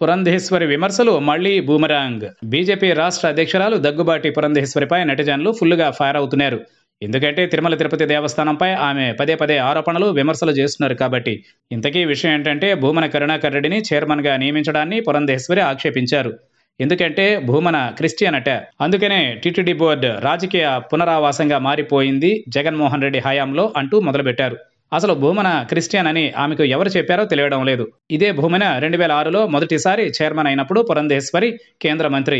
పురంధేశ్వరి విమర్శలు మళ్లీ boomerang BJP రాష్ట్ర అధ్యక్షురాలు దగ్గుబాటి పురంధేశ్వరిపై నెటిజన్లు ఫుల్గా ఫైర్ అవుతున్నారు ఎందుకంటే తిరుమల తిరుపతి దేవస్థానంపై ఆమె పదే పదే ఆరోపణలు విమర్శలు చేస్తున్నారు కాబట్టి ఇంతకీ విషయం ఏంటంటే భూమన కరుణాకర్ రెడ్డిని చైర్మన్గా నియమించడాన్ని పురంధేశ్వరి ఆక్షేపించారు ఎందుకంటే భూమన క్రిస్టియన్ అట అందుకనే టీటీడీ బోర్డు రాజకీయ పునరావాసంగా మారిపోయింది జగన్మోహన్ రెడ్డి హయాంలో అంటూ మొదలుపెట్టారు అసలు భూమన క్రిస్టియన్ అని ఆమెకు ఎవరు చెప్పారో తెలియడం లేదు ఇదే భూమన రెండు వేల ఆరులో మొదటిసారి చైర్మన్ అయినప్పుడు పురంధేశ్వరి కేంద్ర మంత్రి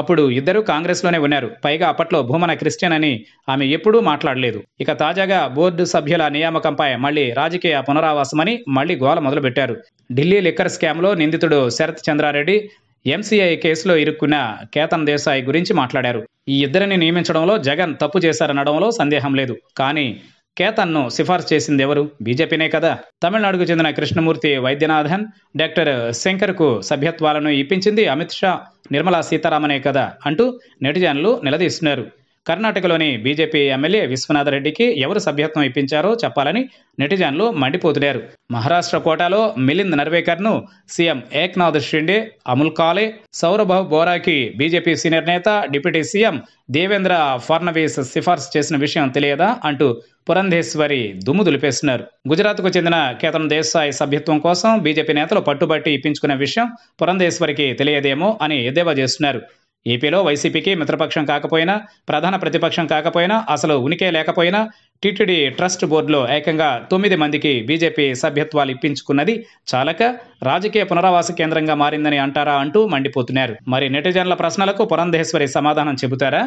అప్పుడు ఇద్దరు కాంగ్రెస్లోనే ఉన్నారు పైగా అప్పట్లో భూమన క్రిస్టియన్ అని ఆమె ఎప్పుడూ మాట్లాడలేదు ఇక తాజాగా బోర్డు సభ్యుల నియామకంపై మళ్లీ రాజకీయ పునరావాసమని మళ్లీ గోల మొదలుపెట్టారు ఢిల్లీ లిక్కర్ స్కామ్లో నిందితుడు శరత్ చంద్రారెడ్డి ఎంసీఐ కేసులో ఇరుక్కున్న కేతన్ దేశాయ్ గురించి మాట్లాడారు ఈ ఇద్దరిని నియమించడంలో జగన్ తప్పు చేశారనడంలో సందేహం లేదు కానీ కేతన్ను సిఫార్సు చేసింది ఎవరు బీజేపీనే కదా తమిళనాడుకు చెందిన కృష్ణమూర్తి వైద్యనాథన్ డాక్టర్ శంకర్కు సభ్యత్వాలను ఇప్పించింది అమిత్ షా నిర్మలా సీతారామనే కదా అంటూ నెటిజన్లు నిలదీస్తున్నారు కర్ణాటకలోని బీజేపీ ఎమ్మెల్యే విశ్వనాథ రెడ్డికి ఎవరు సభ్యత్వం ఇప్పించారో చెప్పాలని నెటిజన్లు మండిపోతున్నారు మహారాష్ట్ర కోటాలో మిలింద్ నర్వేకర్ను సీఎం ఏక్నాథ్ షిండే అముల్ కాలే సౌరభ్ బోరాకి బీజేపీ సీనియర్ నేత డిప్యూటీ సీఎం దేవేంద్ర ఫర్నవీస్ సిఫార్సు చేసిన విషయం తెలియదా అంటూ పురంధేశ్వరి దుమ్ము దులిపేస్తున్నారు గుజరాత్కు చెందిన కేతన్ దేశాయ్ సభ్యత్వం కోసం బీజేపీ నేతలు పట్టుబట్టి ఇప్పించుకునే విషయం పురంధేశ్వరికి తెలియదేమో అని ఎద్దేవా చేస్తున్నారు ఏపీలో వైసీపీకి మిత్రపక్షం కాకపోయినా ప్రధాన ప్రతిపక్షం కాకపోయినా అసలు ఉనికే లేకపోయినా టీటీడీ ట్రస్ట్ బోర్డులో ఏకంగా తొమ్మిది మందికి బీజేపీ సభ్యత్వాలు ఇప్పించుకున్నది చాలక రాజకీయ పునరావాస కేంద్రంగా మారిందని అంటారా అంటూ మండిపోతున్నారు మరి నెటిజన్ల ప్రశ్నలకు పురంధేశ్వరి సమాధానం చెబుతారా